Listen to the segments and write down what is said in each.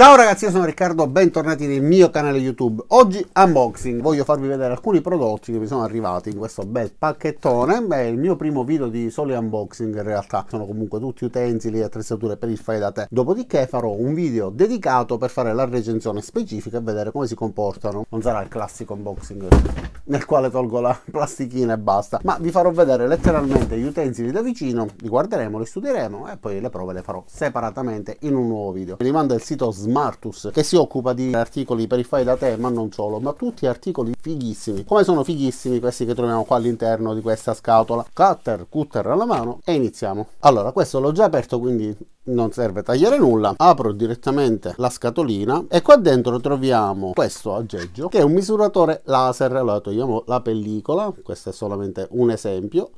Ciao ragazzi, io sono Riccardo, bentornati nel mio canale YouTube. Oggi unboxing, voglio farvi vedere alcuni prodotti che mi sono arrivati in questo bel pacchettone. Beh, il mio primo video di soli unboxing in realtà, sono comunque tutti utensili e attrezzature per il fai da te. Dopodiché farò un video dedicato per fare la recensione specifica e vedere come si comportano. Non sarà il classico unboxing nel quale tolgo la plastichina e basta, ma vi farò vedere letteralmente gli utensili da vicino, li guarderemo, li studieremo e poi le prove le farò separatamente in un nuovo video. Vi rimando il sito Smartus che si occupa di articoli per i fai da te ma non solo ma tutti articoli fighissimi come sono fighissimi questi che troviamo qua all'interno di questa scatola cutter cutter alla mano e iniziamo allora questo l'ho già aperto quindi non serve tagliare nulla apro direttamente la scatolina e qua dentro troviamo questo aggeggio che è un misuratore laser allora togliamo la pellicola questo è solamente un esempio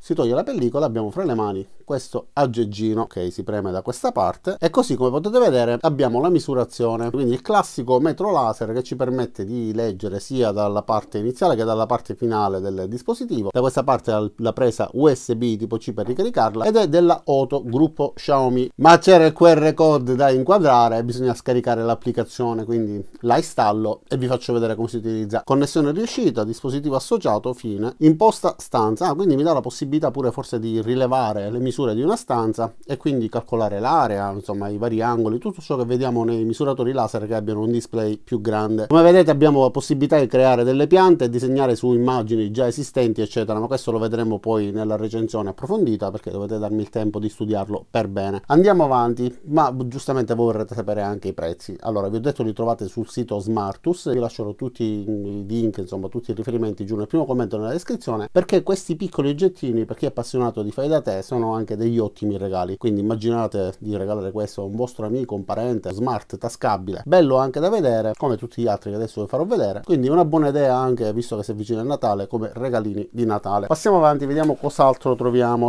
si toglie la pellicola abbiamo fra le mani questo aggeggino che si preme da questa parte e così come potete vedere abbiamo la misurazione quindi il classico metro laser che ci permette di leggere sia dalla parte iniziale che dalla parte finale del dispositivo da questa parte la presa usb tipo c per ricaricarla ed è della Oto gruppo Xiaomi ma c'era il QR code da inquadrare bisogna scaricare l'applicazione quindi la installo e vi faccio vedere come si utilizza connessione riuscita dispositivo associato fine imposta stanza ah, quindi mi dà la possibilità possibilità pure forse di rilevare le misure di una stanza e quindi calcolare l'area, insomma i vari angoli, tutto ciò che vediamo nei misuratori laser che abbiano un display più grande. Come vedete abbiamo la possibilità di creare delle piante e disegnare su immagini già esistenti eccetera, ma questo lo vedremo poi nella recensione approfondita perché dovete darmi il tempo di studiarlo per bene. Andiamo avanti, ma giustamente voi vorrete sapere anche i prezzi. Allora vi ho detto li trovate sul sito Smartus, vi lascerò tutti i link, insomma tutti i riferimenti giù nel primo commento nella descrizione perché questi piccoli oggettini quindi per chi è appassionato di fai da te sono anche degli ottimi regali. Quindi immaginate di regalare questo a un vostro amico, un parente, smart, tascabile. Bello anche da vedere, come tutti gli altri che adesso vi farò vedere. Quindi una buona idea anche, visto che si avvicina il Natale, come regalini di Natale. Passiamo avanti, vediamo cos'altro troviamo.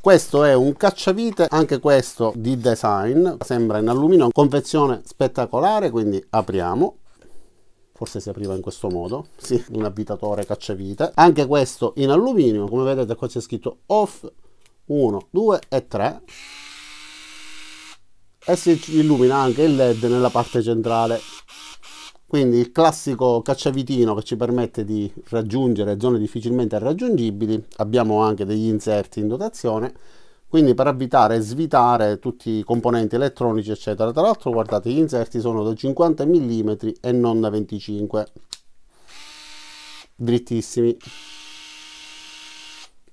Questo è un cacciavite, anche questo di design, sembra in alluminio, confezione spettacolare, quindi apriamo forse si apriva in questo modo, sì, un avvitatore cacciavite. Anche questo in alluminio, come vedete qua c'è scritto off 1, 2 e 3 e si illumina anche il led nella parte centrale quindi il classico cacciavitino che ci permette di raggiungere zone difficilmente raggiungibili abbiamo anche degli inserti in dotazione quindi per avvitare e svitare tutti i componenti elettronici eccetera tra l'altro guardate gli inserti sono da 50 mm e non da 25 drittissimi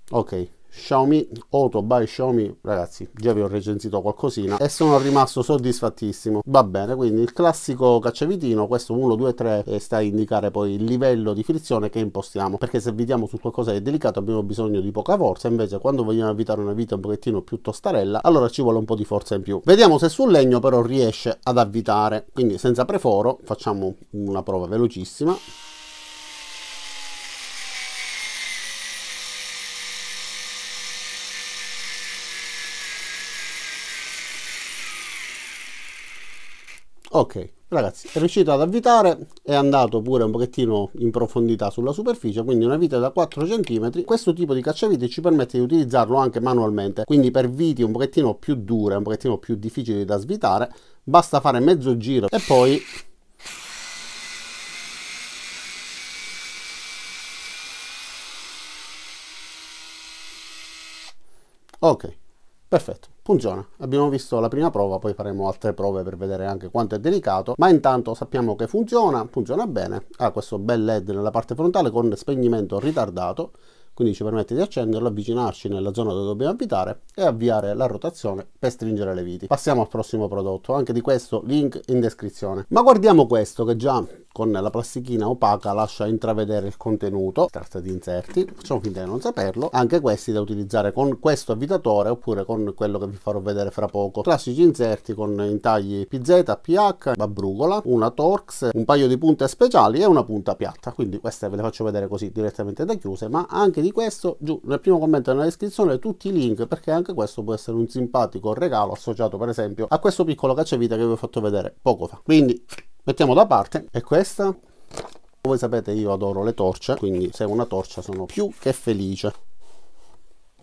ok Xiaomi Auto by Xiaomi ragazzi già vi ho recensito qualcosina e sono rimasto soddisfattissimo va bene quindi il classico cacciavitino questo 1 2 3 eh, sta a indicare poi il livello di frizione che impostiamo perché se vitiamo su qualcosa che è delicato abbiamo bisogno di poca forza invece quando vogliamo evitare una vita un pochettino più tostarella allora ci vuole un po' di forza in più vediamo se sul legno però riesce ad avvitare quindi senza preforo facciamo una prova velocissima ok ragazzi è riuscito ad avvitare è andato pure un pochettino in profondità sulla superficie quindi una vite da 4 cm questo tipo di cacciavite ci permette di utilizzarlo anche manualmente quindi per viti un pochettino più dure un pochettino più difficili da svitare basta fare mezzo giro e poi ok Perfetto, funziona. Abbiamo visto la prima prova, poi faremo altre prove per vedere anche quanto è delicato, ma intanto sappiamo che funziona, funziona bene. Ha questo bel LED nella parte frontale con spegnimento ritardato quindi ci permette di accenderlo, avvicinarci nella zona dove dobbiamo abitare e avviare la rotazione per stringere le viti. Passiamo al prossimo prodotto, anche di questo link in descrizione. Ma guardiamo questo che già con la plastichina opaca lascia intravedere il contenuto, Si tratta di inserti, facciamo finta di non saperlo, anche questi da utilizzare con questo avvitatore oppure con quello che vi farò vedere fra poco. Classici inserti con intagli PZ, PH, brugola, una Torx, un paio di punte speciali e una punta piatta, quindi queste ve le faccio vedere così direttamente da chiuse, ma anche di di questo, giù nel primo commento e nella descrizione tutti i link perché anche questo può essere un simpatico regalo associato per esempio a questo piccolo cacciavite che vi ho fatto vedere poco fa. Quindi mettiamo da parte e questa voi sapete io adoro le torce, quindi se una torcia sono più che felice.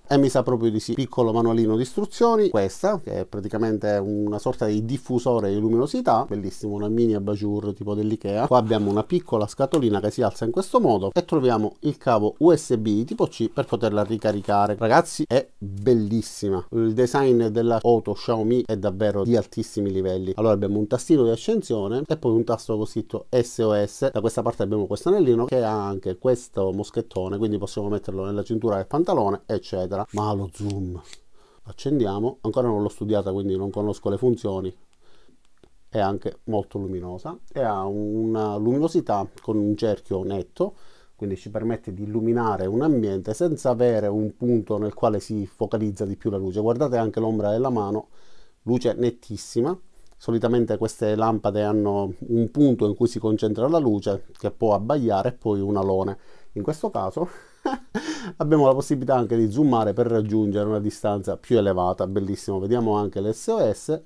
E mi sa proprio di sì. Piccolo manualino di istruzioni, questa che è praticamente una sorta di diffusore di luminosità, bellissimo, una mini abajur tipo dell'IKEA. Qua abbiamo una piccola scatolina che si alza in questo modo e troviamo il cavo USB tipo C per poterla ricaricare. Ragazzi, è bellissima. Il design della Auto Xiaomi è davvero di altissimi livelli. Allora abbiamo un tastino di accensione e poi un tasto con scritto SOS. Da questa parte abbiamo questo anellino che ha anche questo moschettone, quindi possiamo metterlo nella cintura del pantalone, eccetera eccetera ma lo zoom accendiamo ancora non l'ho studiata quindi non conosco le funzioni è anche molto luminosa e ha una luminosità con un cerchio netto quindi ci permette di illuminare un ambiente senza avere un punto nel quale si focalizza di più la luce guardate anche l'ombra della mano luce nettissima solitamente queste lampade hanno un punto in cui si concentra la luce che può abbagliare e poi un alone in questo caso abbiamo la possibilità anche di zoomare per raggiungere una distanza più elevata, bellissimo, vediamo anche l'SOS,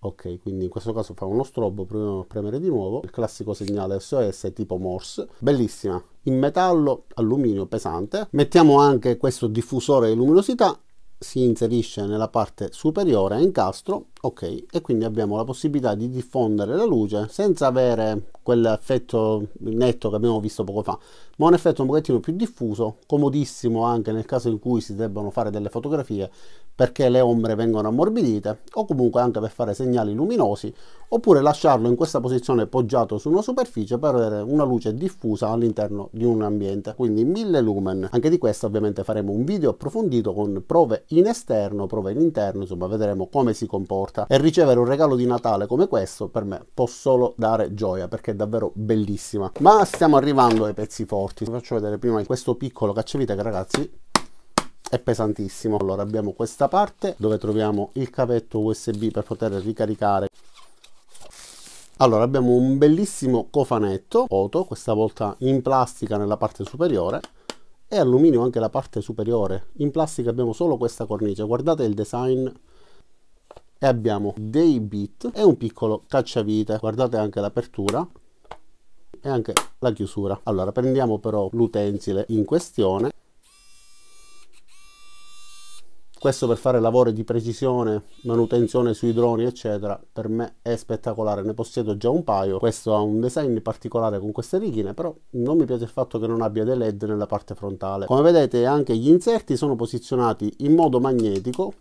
ok quindi in questo caso fa uno strobo proviamo a premere di nuovo il classico segnale SOS tipo Morse bellissima in metallo alluminio pesante mettiamo anche questo diffusore di luminosità si inserisce nella parte superiore a incastro ok e quindi abbiamo la possibilità di diffondere la luce senza avere quell'effetto netto che abbiamo visto poco fa ma un effetto un pochettino più diffuso comodissimo anche nel caso in cui si debbano fare delle fotografie perché le ombre vengono ammorbidite o comunque anche per fare segnali luminosi oppure lasciarlo in questa posizione poggiato su una superficie per avere una luce diffusa all'interno di un ambiente quindi 1000 lumen anche di questo ovviamente faremo un video approfondito con prove in esterno prove in interno insomma vedremo come si comporta e ricevere un regalo di Natale come questo per me può solo dare gioia perché è davvero bellissima ma stiamo arrivando ai pezzi forti vi faccio vedere prima questo piccolo cacciavite che ragazzi è pesantissimo allora abbiamo questa parte dove troviamo il cavetto usb per poter ricaricare allora abbiamo un bellissimo cofanetto foto questa volta in plastica nella parte superiore e alluminio anche la parte superiore in plastica abbiamo solo questa cornice guardate il design e abbiamo dei bit e un piccolo cacciavite guardate anche l'apertura e anche la chiusura allora prendiamo però l'utensile in questione questo per fare lavori di precisione, manutenzione sui droni eccetera, per me è spettacolare, ne possiedo già un paio, questo ha un design particolare con queste righe, però non mi piace il fatto che non abbia dei led nella parte frontale. Come vedete anche gli inserti sono posizionati in modo magnetico,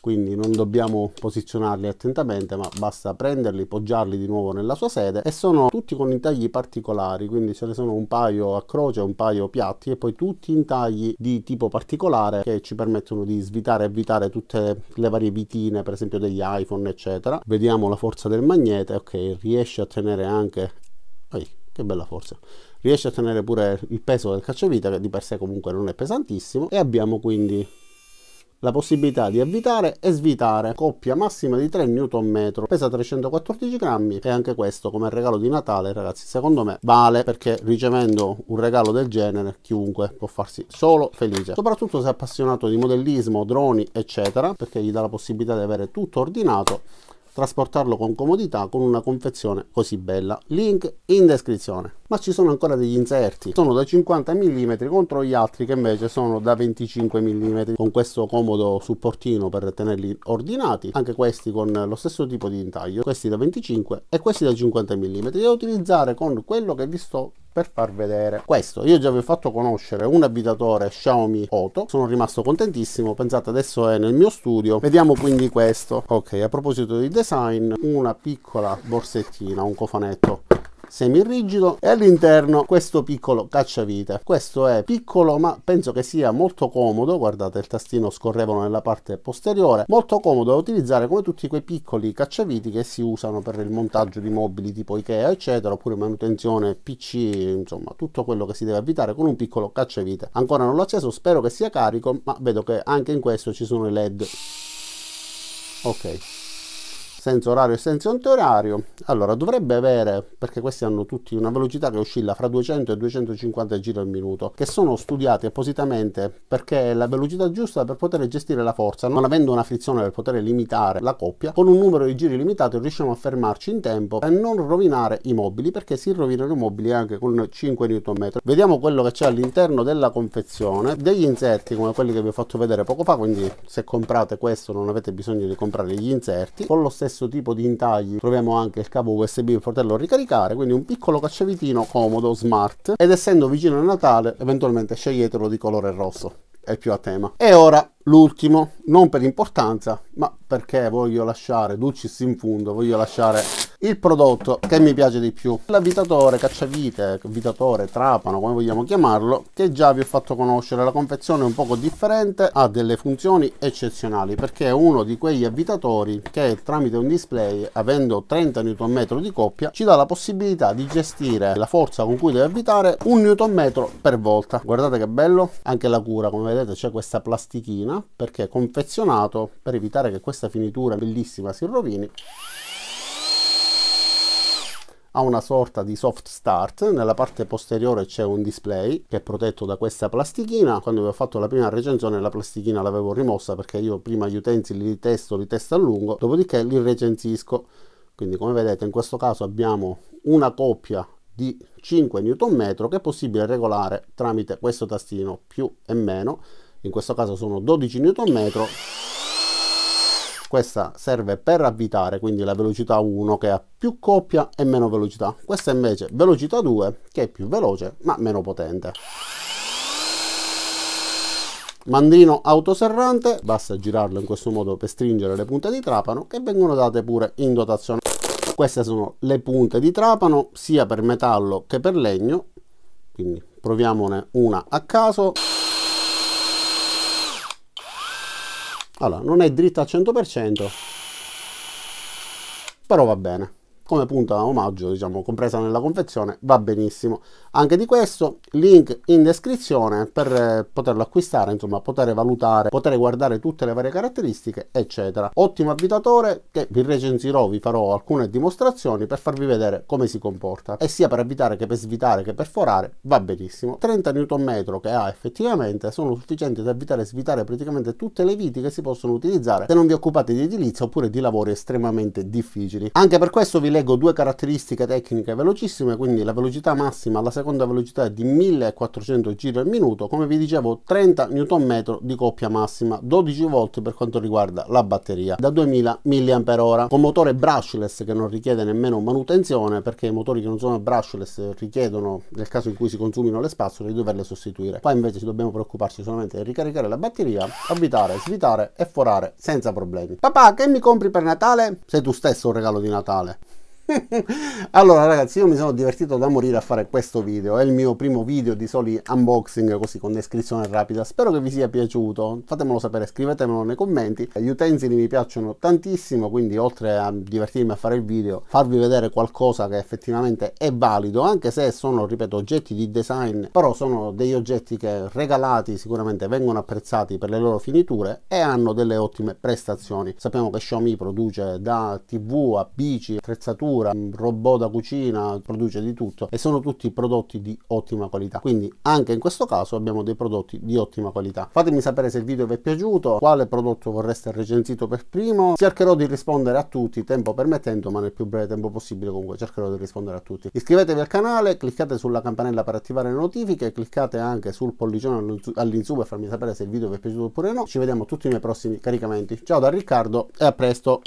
quindi non dobbiamo posizionarli attentamente ma basta prenderli poggiarli di nuovo nella sua sede e sono tutti con intagli particolari quindi ce ne sono un paio a croce un paio piatti e poi tutti intagli di tipo particolare che ci permettono di svitare e evitare tutte le varie vitine per esempio degli iphone eccetera vediamo la forza del magnete ok riesce a tenere anche Ehi, che bella forza riesce a tenere pure il peso del cacciavite che di per sé comunque non è pesantissimo e abbiamo quindi la possibilità di avvitare e svitare, coppia massima di 3 Nm, pesa 314 grammi e anche questo come regalo di Natale ragazzi secondo me vale perché ricevendo un regalo del genere chiunque può farsi solo felice, soprattutto se è appassionato di modellismo, droni eccetera perché gli dà la possibilità di avere tutto ordinato trasportarlo con comodità con una confezione così bella. Link in descrizione. Ma ci sono ancora degli inserti, sono da 50 mm contro gli altri che invece sono da 25 mm con questo comodo supportino per tenerli ordinati, anche questi con lo stesso tipo di intaglio, questi da 25 e questi da 50 mm da utilizzare con quello che vi sto per far vedere questo io già vi ho fatto conoscere un abitatore Xiaomi Oto sono rimasto contentissimo pensate adesso è nel mio studio vediamo quindi questo ok a proposito di design una piccola borsettina un cofanetto semirrigido e all'interno questo piccolo cacciavite. Questo è piccolo ma penso che sia molto comodo, guardate il tastino scorrevole nella parte posteriore, molto comodo da utilizzare come tutti quei piccoli cacciaviti che si usano per il montaggio di mobili tipo Ikea eccetera, oppure manutenzione PC, insomma tutto quello che si deve abitare con un piccolo cacciavite. Ancora non l'ho acceso, spero che sia carico, ma vedo che anche in questo ci sono i led. Ok senza orario e senza antiorario, allora dovrebbe avere, perché questi hanno tutti una velocità che oscilla fra 200 e 250 giri al minuto, che sono studiati appositamente perché è la velocità giusta per poter gestire la forza, non avendo una frizione per poter limitare la coppia, con un numero di giri limitato riusciamo a fermarci in tempo e non rovinare i mobili, perché si rovinano i mobili anche con 5 Nm. Vediamo quello che c'è all'interno della confezione, degli inserti come quelli che vi ho fatto vedere poco fa, quindi se comprate questo non avete bisogno di comprare gli inserti, con lo stesso stesso tipo di intagli troviamo anche il cavo USB per poterlo ricaricare, quindi un piccolo cacciavitino comodo, smart, ed essendo vicino a Natale eventualmente sceglietelo di colore rosso, è più a tema. E ora l'ultimo, non per importanza, ma perché voglio lasciare, dulcis in fondo, voglio lasciare il prodotto che mi piace di più, l'avvitatore, cacciavite, avvitatore, trapano, come vogliamo chiamarlo, che già vi ho fatto conoscere. La confezione è un poco differente, ha delle funzioni eccezionali perché è uno di quegli avvitatori che tramite un display, avendo 30 Nm di coppia, ci dà la possibilità di gestire la forza con cui deve avvitare un Nm per volta. Guardate che bello, anche la cura, come vedete c'è questa plastichina perché è confezionato per evitare che questa finitura bellissima si rovini ha una sorta di soft start, nella parte posteriore c'è un display che è protetto da questa plastichina, quando vi ho fatto la prima recensione la plastichina l'avevo rimossa perché io prima gli utenti li testo, li testo a lungo, dopodiché li recensisco, quindi come vedete in questo caso abbiamo una coppia di 5 Nm che è possibile regolare tramite questo tastino più e meno, in questo caso sono 12 Nm questa serve per avvitare quindi la velocità 1 che ha più coppia e meno velocità questa invece velocità 2 che è più veloce ma meno potente mandrino autoserrante basta girarlo in questo modo per stringere le punte di trapano che vengono date pure in dotazione queste sono le punte di trapano sia per metallo che per legno quindi proviamone una a caso Allora, non è dritta al 100%, però va bene come punta omaggio, diciamo, compresa nella confezione, va benissimo. Anche di questo, link in descrizione per eh, poterlo acquistare, insomma, poter valutare, poter guardare tutte le varie caratteristiche, eccetera. Ottimo abitatore che vi recensirò, vi farò alcune dimostrazioni per farvi vedere come si comporta. E sia per avvitare che per svitare che per forare, va benissimo. 30 Nm che ha effettivamente sono sufficienti da evitare e svitare praticamente tutte le viti che si possono utilizzare se non vi occupate di edilizia oppure di lavori estremamente difficili. Anche per questo vi leggo leggo due caratteristiche tecniche velocissime, quindi la velocità massima alla seconda velocità è di 1400 giri al minuto, come vi dicevo 30 Nm di coppia massima, 12 V per quanto riguarda la batteria, da 2000 mAh, con motore brushless che non richiede nemmeno manutenzione perché i motori che non sono brushless richiedono nel caso in cui si consumino le spazzole di doverle sostituire. Qua invece dobbiamo preoccuparci solamente di ricaricare la batteria, avvitare, svitare e forare senza problemi. Papà, che mi compri per Natale? Sei tu stesso un regalo di Natale. allora ragazzi io mi sono divertito da morire a fare questo video è il mio primo video di soli unboxing così con descrizione rapida spero che vi sia piaciuto fatemelo sapere scrivetemelo nei commenti gli utensili mi piacciono tantissimo quindi oltre a divertirmi a fare il video farvi vedere qualcosa che effettivamente è valido anche se sono ripeto oggetti di design però sono degli oggetti che regalati sicuramente vengono apprezzati per le loro finiture e hanno delle ottime prestazioni sappiamo che Xiaomi produce da tv a bici attrezzature cottura, robot da cucina, produce di tutto e sono tutti prodotti di ottima qualità. Quindi anche in questo caso abbiamo dei prodotti di ottima qualità. Fatemi sapere se il video vi è piaciuto, quale prodotto vorreste recensito per primo. Cercherò di rispondere a tutti, tempo permettendo, ma nel più breve tempo possibile comunque cercherò di rispondere a tutti. Iscrivetevi al canale, cliccate sulla campanella per attivare le notifiche, cliccate anche sul pollicione all'insù per farmi sapere se il video vi è piaciuto oppure no. Ci vediamo tutti nei prossimi caricamenti. Ciao da Riccardo e a presto!